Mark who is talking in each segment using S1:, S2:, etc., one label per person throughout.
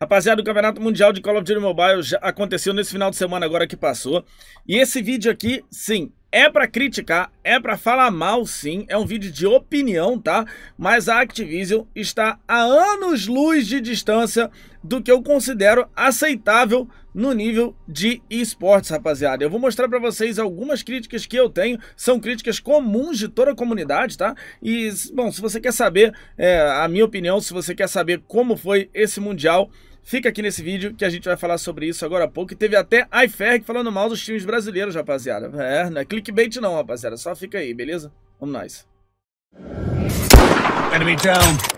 S1: Rapaziada, o Campeonato Mundial de Call of Duty Mobile já aconteceu nesse final de semana agora que passou. E esse vídeo aqui, sim, é para criticar, é para falar mal, sim, é um vídeo de opinião, tá? Mas a Activision está a anos-luz de distância do que eu considero aceitável no nível de esportes, rapaziada. Eu vou mostrar para vocês algumas críticas que eu tenho, são críticas comuns de toda a comunidade, tá? E, bom, se você quer saber é, a minha opinião, se você quer saber como foi esse Mundial, fica aqui nesse vídeo que a gente vai falar sobre isso agora há pouco. E teve até iFerg falando mal dos times brasileiros, rapaziada. É, não é clickbait não, rapaziada, só fica aí, beleza? Vamos nós. Enemy down.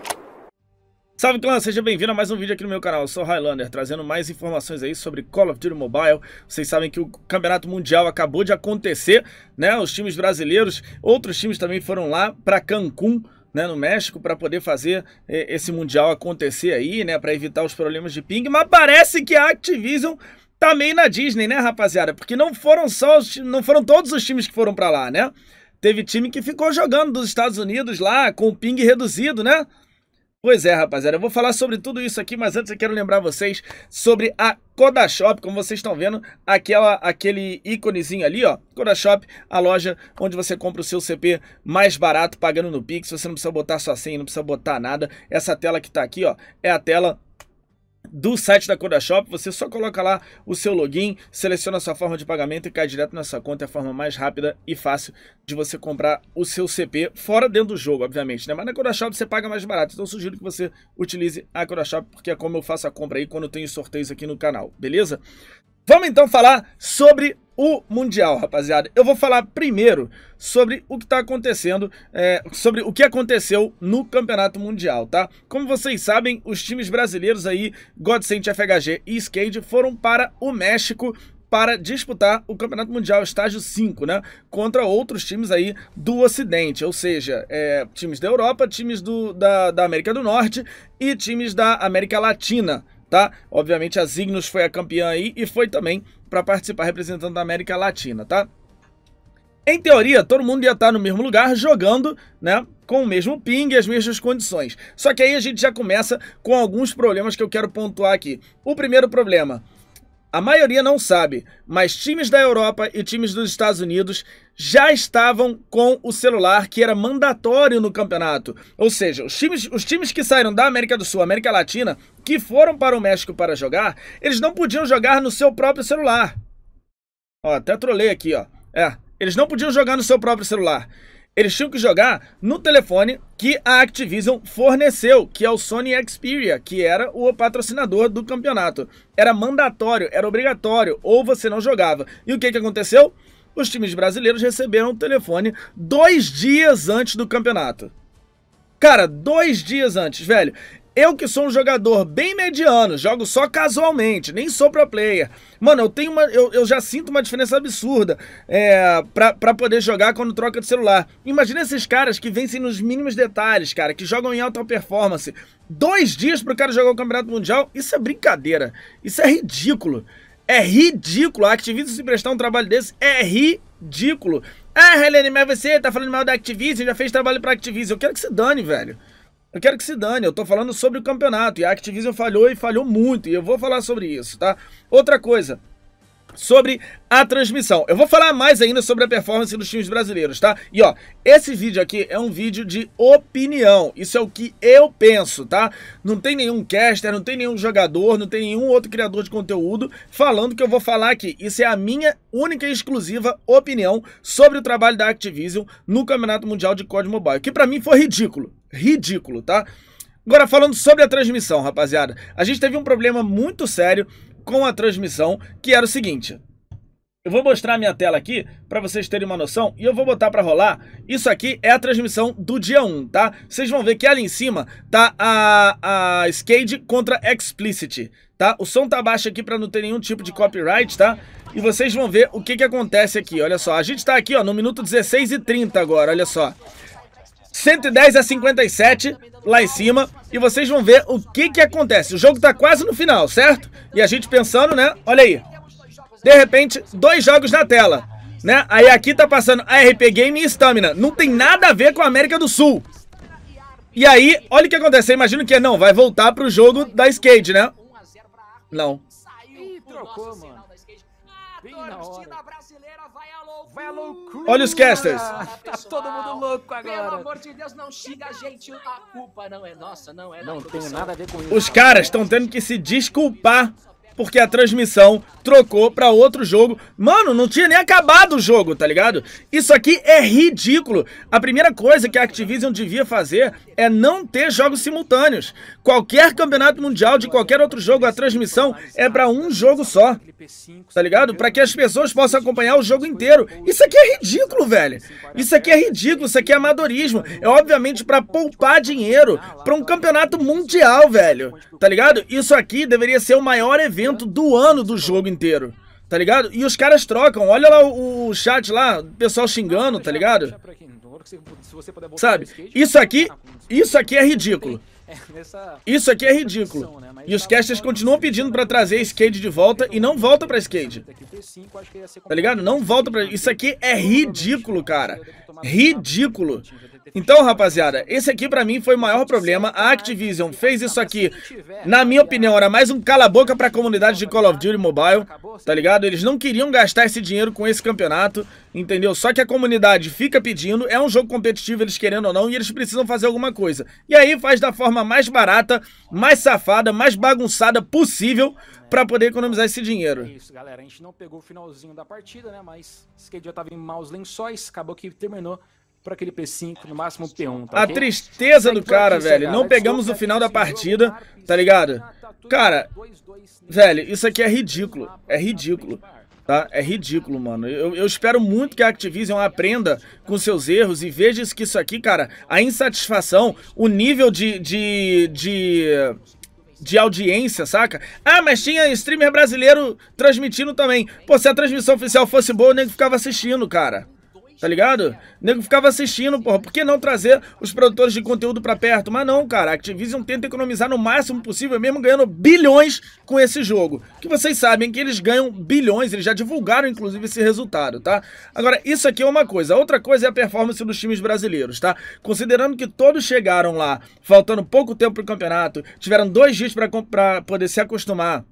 S1: Salve clã, seja bem-vindo a mais um vídeo aqui no meu canal, eu sou Highlander, trazendo mais informações aí sobre Call of Duty Mobile. Vocês sabem que o Campeonato Mundial acabou de acontecer, né? Os times brasileiros, outros times também foram lá para Cancún, né, no México para poder fazer é, esse mundial acontecer aí, né, para evitar os problemas de ping, mas parece que a Activision tá meio na Disney, né, rapaziada? Porque não foram só os, não foram todos os times que foram para lá, né? Teve time que ficou jogando dos Estados Unidos lá com o ping reduzido, né? Pois é, rapaziada, eu vou falar sobre tudo isso aqui, mas antes eu quero lembrar vocês sobre a Kodashop, como vocês estão vendo, aquela, aquele íconezinho ali, ó, Kodashop, a loja onde você compra o seu CP mais barato pagando no Pix, você não precisa botar sua senha, não precisa botar nada, essa tela que tá aqui, ó, é a tela do site da CodaShop. Você só coloca lá o seu login, seleciona a sua forma de pagamento e cai direto na sua conta. É a forma mais rápida e fácil de você comprar o seu CP, fora dentro do jogo, obviamente, né? Mas na CodaShop você paga mais barato. Então eu sugiro que você utilize a CodaShop, porque é como eu faço a compra aí quando tenho sorteios aqui no canal, beleza? Vamos então falar sobre o Mundial, rapaziada. Eu vou falar primeiro sobre o que está acontecendo, é, sobre o que aconteceu no Campeonato Mundial, tá? Como vocês sabem, os times brasileiros aí, Godsent FHG e Skade, foram para o México para disputar o Campeonato Mundial estágio 5, né? Contra outros times aí do Ocidente, ou seja, é, times da Europa, times do, da, da América do Norte e times da América Latina, tá? Obviamente a Zignos foi a campeã aí e foi também para participar representando a América Latina, tá? Em teoria, todo mundo ia estar no mesmo lugar jogando, né? Com o mesmo ping e as mesmas condições. Só que aí a gente já começa com alguns problemas que eu quero pontuar aqui. O primeiro problema a maioria não sabe, mas times da Europa e times dos Estados Unidos já estavam com o celular que era mandatório no campeonato. Ou seja, os times, os times que saíram da América do Sul, América Latina, que foram para o México para jogar, eles não podiam jogar no seu próprio celular. Ó, até trolei aqui, ó. É, eles não podiam jogar no seu próprio celular. Eles tinham que jogar no telefone que a Activision forneceu, que é o Sony Xperia, que era o patrocinador do campeonato. Era mandatório, era obrigatório, ou você não jogava. E o que, que aconteceu? Os times brasileiros receberam o telefone dois dias antes do campeonato. Cara, dois dias antes, velho. Eu que sou um jogador bem mediano, jogo só casualmente, nem sou pro player. Mano, eu tenho uma. Eu, eu já sinto uma diferença absurda é, pra, pra poder jogar quando troca de celular. Imagina esses caras que vencem nos mínimos detalhes, cara, que jogam em alta performance. Dois dias pro cara jogar o Campeonato Mundial, isso é brincadeira. Isso é ridículo. É ridículo. A Activision se prestar um trabalho desse é ridículo. Ah, Helene, mas você tá falando mal da Activision, já fez trabalho pra Activision. Eu quero que se dane, velho. Eu quero que se dane, eu tô falando sobre o campeonato. E a Activision falhou e falhou muito. E eu vou falar sobre isso, tá? Outra coisa, sobre a transmissão. Eu vou falar mais ainda sobre a performance dos times brasileiros, tá? E ó, esse vídeo aqui é um vídeo de opinião. Isso é o que eu penso, tá? Não tem nenhum caster, não tem nenhum jogador, não tem nenhum outro criador de conteúdo falando que eu vou falar aqui. Isso é a minha única e exclusiva opinião sobre o trabalho da Activision no Campeonato Mundial de COD Mobile, que para mim foi ridículo ridículo, tá? Agora, falando sobre a transmissão, rapaziada. A gente teve um problema muito sério com a transmissão, que era o seguinte. Eu vou mostrar a minha tela aqui para vocês terem uma noção e eu vou botar para rolar. Isso aqui é a transmissão do dia 1, tá? Vocês vão ver que ali em cima tá a, a Skade contra Explicit, tá? O som tá baixo aqui para não ter nenhum tipo de copyright, tá? E vocês vão ver o que que acontece aqui, olha só. A gente tá aqui, ó, no minuto 16 e 30 agora, olha só. 110 a 57 lá em cima. E vocês vão ver o que que acontece. O jogo tá quase no final, certo? E a gente pensando, né? Olha aí. De repente, dois jogos na tela, né? Aí aqui tá passando ARP Game e Stamina. Não tem nada a ver com a América do Sul. E aí, olha o que acontece. Imagina imagino que é, não, vai voltar pro jogo da Skate, né? Não. Ih, trocou, mano brasileira Vai à loucura. Olha os casters. Tá todo mundo louco agora. Pelo amor de Deus, não xinga a gente. A culpa não é nossa, não é Não tem nada a ver com isso. Os caras estão tendo que se desculpar porque a transmissão trocou para outro jogo. Mano, não tinha nem acabado o jogo, tá ligado? Isso aqui é ridículo. A primeira coisa que a Activision devia fazer é não ter jogos simultâneos. Qualquer campeonato mundial de qualquer outro jogo, a transmissão é para um jogo só. Tá ligado? Para que as pessoas possam acompanhar o jogo inteiro. Isso aqui é ridículo, velho. Isso aqui é ridículo, isso aqui é amadorismo. É obviamente para poupar dinheiro para um campeonato mundial, velho. Tá ligado? Isso aqui deveria ser o maior evento evento do ano do jogo inteiro. Tá ligado? E os caras trocam. Olha lá o, chat lá, o pessoal xingando, tá ligado? Sabe? Isso aqui, isso aqui é ridículo. Isso aqui é ridículo. E os casters continuam pedindo pra trazer skate de volta e não volta pra skate. Tá ligado? Não volta pra... Isso aqui é ridículo, cara. Ridículo. Então, rapaziada, esse aqui para mim foi o maior problema. A Activision fez tá, isso aqui, na minha opinião, era mais um cala-boca pra comunidade de Call of Duty Mobile, tá ligado? Eles não queriam gastar esse dinheiro com esse campeonato, entendeu? Só que a comunidade fica pedindo, é um jogo competitivo, eles querendo ou não, e eles precisam fazer alguma coisa. E aí faz da forma mais barata, mais safada, mais bagunçada possível, para poder economizar esse dinheiro. Isso, galera. A gente não pegou o finalzinho da partida, né? Mas Skade já tava em maus lençóis, acabou que terminou para aquele P5, no máximo P1, tá A okay? tristeza do cara, velho. Não pegamos o final da partida, tá ligado? Cara, velho, isso aqui é ridículo. É ridículo. Tá? É ridículo, mano. Eu, eu, espero muito que a Activision aprenda com seus erros e veja que isso aqui, cara, a insatisfação, o nível de, de, de de audiência, saca? Ah, mas tinha streamer brasileiro transmitindo também. Pô, se a transmissão oficial fosse boa, o nego ficava assistindo, cara. Tá ligado? O nego ficava assistindo, porra. Por que não trazer os produtores de conteúdo pra perto? Mas não, cara. A Activision tenta economizar no máximo possível, mesmo ganhando bilhões com esse jogo. Que vocês sabem que eles ganham bilhões, eles já divulgaram, inclusive, esse resultado, tá? Agora, isso aqui é uma coisa. Outra coisa é a performance dos times brasileiros, tá? Considerando que todos chegaram lá, faltando pouco tempo pro campeonato, tiveram dois dias pra, pra poder se acostumar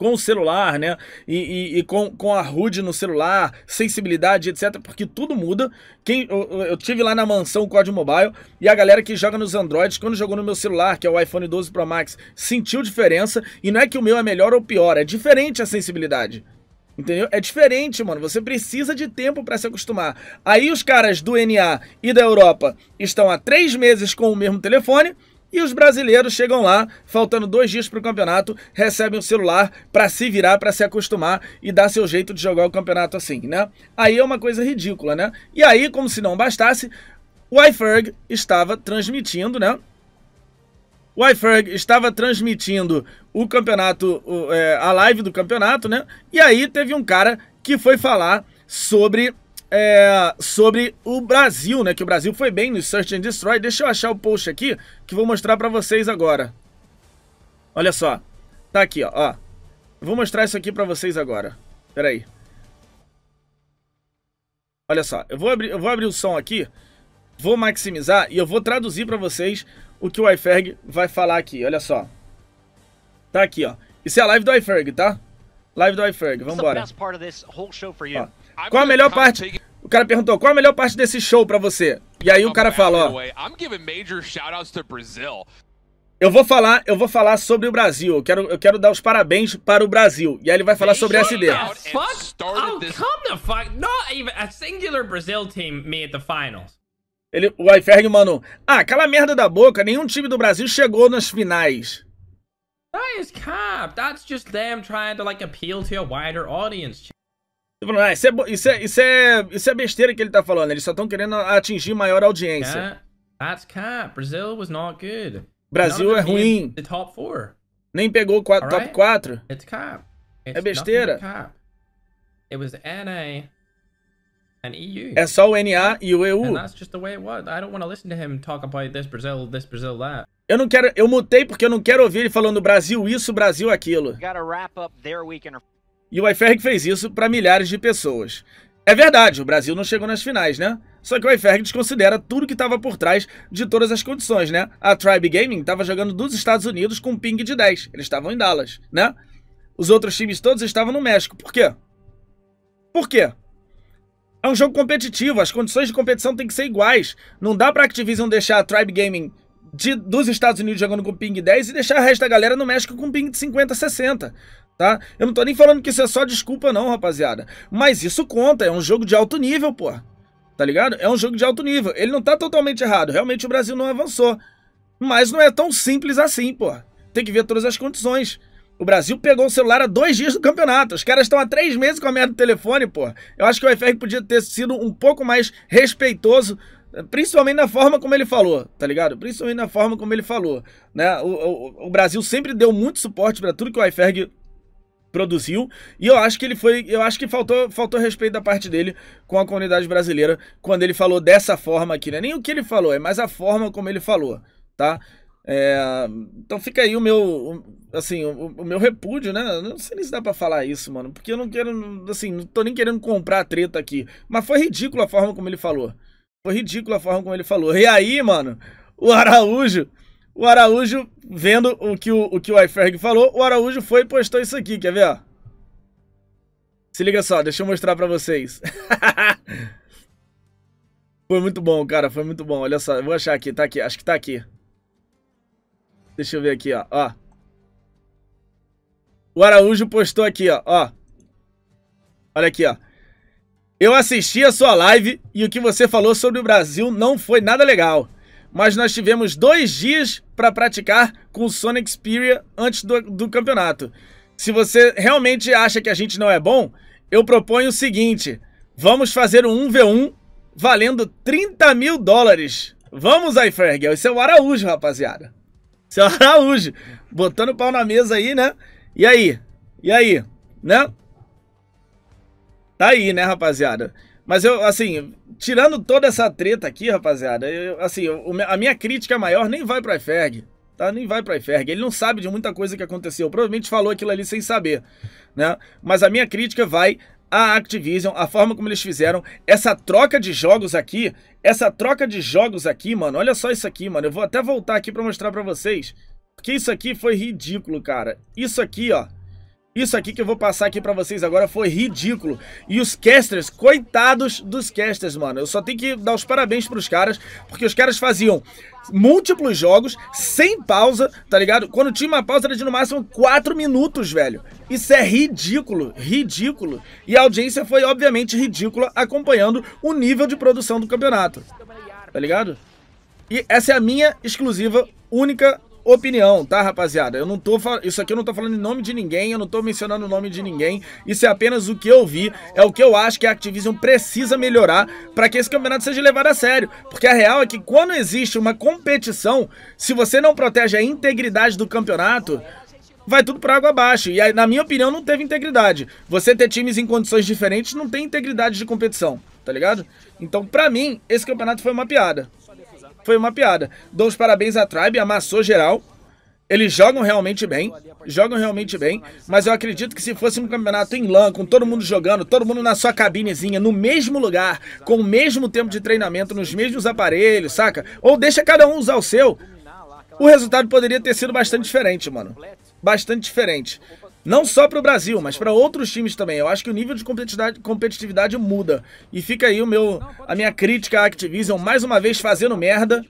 S1: com o celular, né? E, e, e, com, com a HUD no celular, sensibilidade, etc. Porque tudo muda. Quem, eu, eu tive lá na mansão o código Mobile e a galera que joga nos Androids, quando jogou no meu celular, que é o iPhone 12 Pro Max, sentiu diferença. E não é que o meu é melhor ou pior, é diferente a sensibilidade. Entendeu? É diferente, mano. Você precisa de tempo para se acostumar. Aí os caras do NA e da Europa estão há três meses com o mesmo telefone e os brasileiros chegam lá, faltando dois dias para o campeonato, recebem o celular para se virar, para se acostumar e dar seu jeito de jogar o campeonato assim, né? Aí é uma coisa ridícula, né? E aí, como se não bastasse, o iFerg estava transmitindo, né? O iFerg estava transmitindo o campeonato, é, a live do campeonato, né? E aí teve um cara que foi falar sobre é, sobre o Brasil, né? Que o Brasil foi bem no Search and Destroy. Deixa eu achar o post aqui que vou mostrar para vocês agora. Olha só. Tá aqui, ó. ó. Vou mostrar isso aqui para vocês agora. Pera aí. Olha só. Eu vou, abrir, eu vou abrir o som aqui. Vou maximizar e eu vou traduzir para vocês o que o iFerg vai falar aqui. Olha só. Tá aqui, ó. Isso é a live do iFerg, tá? Live do iFerg. Vambora. Ó. Qual a melhor parte? O cara perguntou, qual a melhor parte desse show pra você? E aí o cara fala, ó... Eu vou falar, eu vou falar sobre o Brasil. Eu quero, eu quero dar os parabéns para o Brasil. E aí ele vai falar sobre oh, a SD. Ele, o Iferg mano. Ah, aquela merda da boca. Nenhum time do Brasil chegou nas finais. That is cap. That's just them trying to like appeal to a wider audience. Falando, ah, isso, é, isso, é, isso, é, isso é besteira que ele tá falando. Eles só estão querendo atingir maior audiência. That's Brazil was not good. Brasil é ruim. The top four. Nem pegou o right? top 4. It's cap. It's é besteira. Cap. It was NA and EU. É só o NA e o EU. And that's just the way it was. I don't want to listen to him talk about this Brazil, this Brazil, that. Eu não quero, eu mutei porque eu não quero ouvir ele falando Brasil isso, Brasil aquilo. Gotta wrap up their week in a e o iFerg fez isso para milhares de pessoas. É verdade, o Brasil não chegou nas finais, né? Só que o iFerg desconsidera tudo que estava por trás de todas as condições, né? A Tribe Gaming estava jogando dos Estados Unidos com um ping de 10. Eles estavam em Dallas, né? Os outros times todos estavam no México. Por quê? Por quê? É um jogo competitivo, as condições de competição têm que ser iguais. Não dá pra Activision deixar a Tribe Gaming de, dos Estados Unidos jogando com ping 10 e deixar o resto da galera no México com ping de 50, 60 tá? Eu não tô nem falando que isso é só desculpa não, rapaziada. Mas isso conta, é um jogo de alto nível, pô. Tá ligado? É um jogo de alto nível. Ele não tá totalmente errado, realmente o Brasil não avançou. Mas não é tão simples assim, pô. Tem que ver todas as condições. O Brasil pegou o celular há dois dias do campeonato. Os caras estão há três meses com a merda do telefone, pô. Eu acho que o FR podia ter sido um pouco mais respeitoso Principalmente na forma como ele falou, tá ligado? Principalmente na forma como ele falou, né? O, o, o Brasil sempre deu muito suporte para tudo que o Eiferg produziu. E eu acho que ele foi. Eu acho que faltou, faltou respeito da parte dele com a comunidade brasileira quando ele falou dessa forma aqui. né nem o que ele falou, é mais a forma como ele falou, tá? É, então fica aí o meu. Assim, o, o meu repúdio, né? não sei nem se dá pra falar isso, mano. Porque eu não quero. Assim, não tô nem querendo comprar a treta aqui. Mas foi ridícula a forma como ele falou. Foi ridícula a forma como ele falou. E aí, mano, o Araújo. O Araújo, vendo o que o, o, que o iFerg falou, o Araújo foi e postou isso aqui, quer ver, ó? Se liga só, deixa eu mostrar pra vocês. foi muito bom, cara, foi muito bom. Olha só, eu vou achar aqui, tá aqui, acho que tá aqui. Deixa eu ver aqui, ó, ó. O Araújo postou aqui, ó, ó. Olha aqui, ó. Eu assisti a sua live e o que você falou sobre o Brasil não foi nada legal mas nós tivemos dois dias para praticar com o Sonic Xperia antes do, do campeonato. Se você realmente acha que a gente não é bom, eu proponho o seguinte: vamos fazer um 1v1 valendo 30 mil dólares. Vamos aí, Fergel. Esse é o Araújo, rapaziada. Esse é o Araújo. Botando o pau na mesa aí, né? E aí? E aí? Né? Tá aí, né, rapaziada? Mas eu, assim, tirando toda essa treta aqui, rapaziada, eu, assim, eu, a minha crítica maior nem vai pra Iferg, Tá? Nem vai pra Iferg. Ele não sabe de muita coisa que aconteceu. Provavelmente falou aquilo ali sem saber. Né? Mas a minha crítica vai a Activision, a forma como eles fizeram, essa troca de jogos aqui, essa troca de jogos aqui, mano, olha só isso aqui, mano, eu vou até voltar aqui pra mostrar pra vocês, porque isso aqui foi ridículo, cara, isso aqui, ó, isso aqui que eu vou passar aqui pra vocês agora foi ridículo. E os casters, coitados dos casters, mano. Eu só tenho que dar os parabéns pros caras, porque os caras faziam múltiplos jogos, sem pausa, tá ligado? Quando tinha uma pausa era de no máximo 4 minutos, velho. Isso é ridículo, ridículo. E a audiência foi, obviamente, ridícula, acompanhando o nível de produção do campeonato. Tá ligado? E essa é a minha exclusiva, única opinião, tá, rapaziada? Eu não tô isso aqui eu não tô falando em nome de ninguém, eu não tô mencionando o nome de ninguém. Isso é apenas o que eu vi, é o que eu acho que a Activision precisa melhorar para que esse campeonato seja levado a sério. Porque a real é que quando existe uma competição, se você não protege a integridade do campeonato, vai tudo para água abaixo. E aí, na minha opinião, não teve integridade. Você ter times em condições diferentes não tem integridade de competição, tá ligado? Então, pra mim, esse campeonato foi uma piada foi uma piada. Dou os parabéns à Tribe, amassou geral. Eles jogam realmente bem, jogam realmente bem, mas eu acredito que se fosse um campeonato em LAN, com todo mundo jogando, todo mundo na sua cabinezinha, no mesmo lugar, com o mesmo tempo de treinamento, nos mesmos aparelhos, saca? Ou deixa cada um usar o seu, o resultado poderia ter sido bastante diferente, mano. Bastante diferente. Não só para o Brasil, mas para outros times também. Eu acho que o nível de competitividade, competitividade muda. E fica aí o meu, a minha crítica à Activision, mais uma vez fazendo merda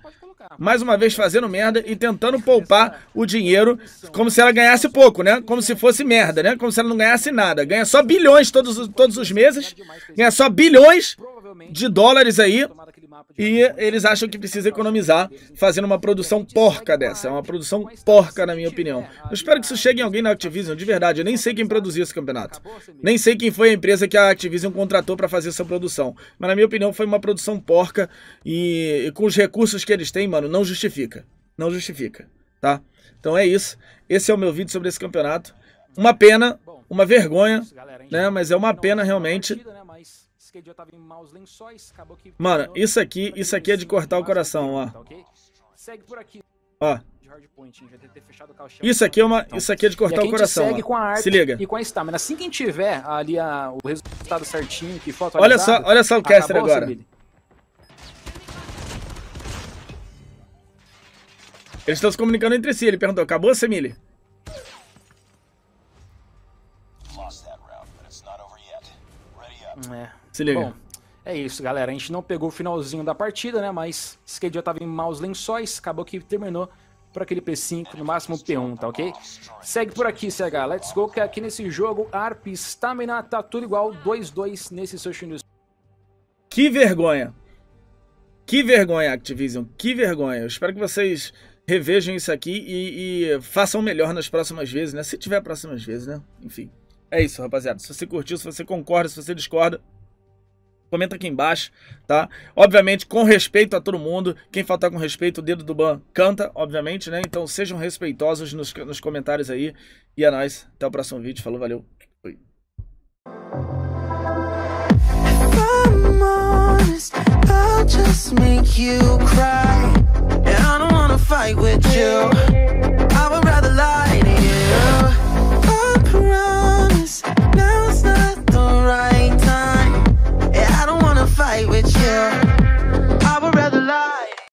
S1: mais uma vez fazendo merda e tentando poupar o dinheiro, como se ela ganhasse pouco, né? Como se fosse merda, né? Como se ela não ganhasse nada. Ganha só bilhões todos, todos os meses, é ganha só bilhões de dólares aí e eles acham que precisa economizar fazendo uma produção porca dessa. É uma produção porca, na minha opinião. Eu espero que isso chegue em alguém na Activision, de verdade. Eu nem sei quem produziu esse campeonato. Nem sei quem foi a empresa que a Activision contratou para fazer essa produção. Mas, na minha opinião, foi uma produção porca e, e com os recursos que eles têm, mano, não justifica. Não justifica, tá? Então é isso. Esse é o meu vídeo sobre esse campeonato. Uma pena, uma vergonha, né? Mas é uma pena realmente Mano, isso aqui, isso aqui é de cortar o coração, ó. Ó. Isso aqui é uma, isso aqui é de cortar o coração. Se liga. E com a estamina. Assim que a gente tiver ali a, o resultado certinho, que foto Olha só, olha só o caster agora. Eles estão se comunicando entre si. Ele perguntou: acabou, Semile? É. Se liga. Bom, é isso, galera. A gente não pegou o finalzinho da partida, né? Mas Skade já tava em maus lençóis, acabou que terminou por aquele P5, no máximo P1, tá ok? Segue por aqui, CH. Let's go, que aqui nesse jogo, ARP, Stamina, tá tudo igual, 2-2 nesse Social News. Que vergonha! Que vergonha, Activision, que vergonha. Eu espero que vocês revejam isso aqui e, e façam melhor nas próximas vezes, né? Se tiver próximas vezes, né? Enfim, é isso, rapaziada. Se você curtiu, se você concorda, se você discorda, Comenta aqui embaixo, tá? Obviamente, com respeito a todo mundo. Quem faltar com respeito, o dedo do ban canta, obviamente, né? Então sejam respeitosos nos, nos comentários aí. E é nóis. Até o próximo vídeo. Falou, valeu. Fui. I'll just make you cry. And I don't wanna fight with you.